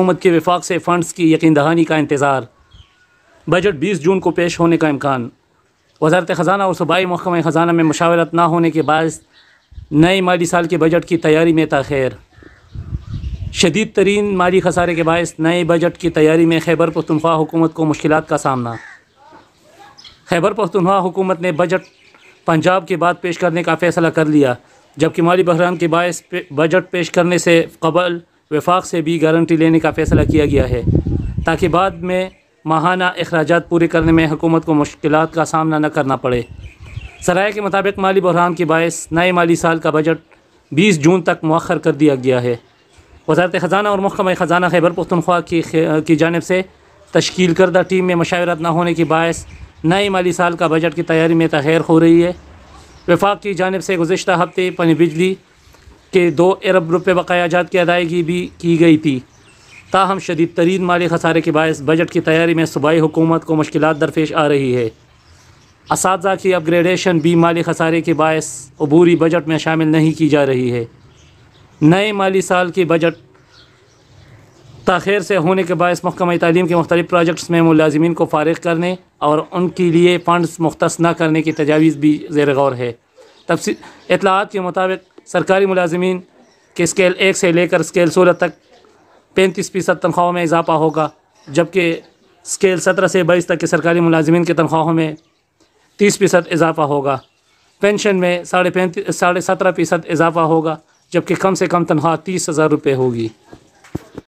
हुकूमत के विफाक से फ़ंड्स की यकीन दहानी का इंतज़ार बजट बीस जून को पेश होने का इम्कान वजारत ख़जाना और सूबाई महकम ख़जाना में मशावरत ना होने के बायस नए माली साल के बजट की तैयारी में तखैर शदीद तरीन माली खसारे के बायस नए बजट की तैयारी में खैबर पुख्तनख्वा हुकूमत को मुश्किल का सामना खैबर पुख्तनख्वा हुकूमत ने बजट पंजाब के बाद पेश करने का फ़ैसला कर लिया जबकि माली बहरान के बायस पे, बजट पेश करने से कबल वफाक से भी गारंटी लेने का फ़ैसला किया गया है ताकि बाद में माहाना अखराज पूरे करने में हुकूमत को मुश्किल का सामना न करना पड़े सराय के मुताबिक माली बहरान के बायस नए माली साल का बजट बीस जून तक मौखर कर दिया गया है वजारत ख़जाना और महकमा ख़जाना खैबर पख्तनख्वा की की जानब से तश्ल करदा टीम में मशावरत ना होने के बायस नए माली साल का बजट की तैयारी में तहर हो रही है वफाक की जानब से गुज्त हफ्ते पनी बिजली के दो अरब रुपये बकाया जात की अदायगी भी की गई थी ताहम शदीद तरीन माली खसारे के बायस बजट की तैयारी में सूबाई हुकूमत को मुश्किल दरपेश आ रही है इस की अपग्रेडेशन भी माली खसारे के बायस अबूरी बजट में शामिल नहीं की जा रही है नए माली साल की बजट तखिर से होने के बायस महकमा तलीम के मुख्तलि प्रोजेक्ट्स में मुलाजमीन को फारग करने और उनके लिए फ़ंडस मुख्त न करने की तजावीज़ भी जेर गौर है तफसी इतलात के मुताबिक सरकारी मुलाजमीन के स्केल एक से लेकर स्केल सोलह तक पैंतीस फ़ीसद तनख्वाहों में इजाफा होगा जबकि स्केल सत्रह से बाईस तक के सरकारी मुलाजमीन की तनख्वाहों में तीस फ़ीसद इजाफा होगा पेंशन में साढ़े पैंतीस साढ़े सत्रह फ़ीसद इजाफा होगा जबकि कम से कम तनख्वाह तीस हज़ार रुपये होगी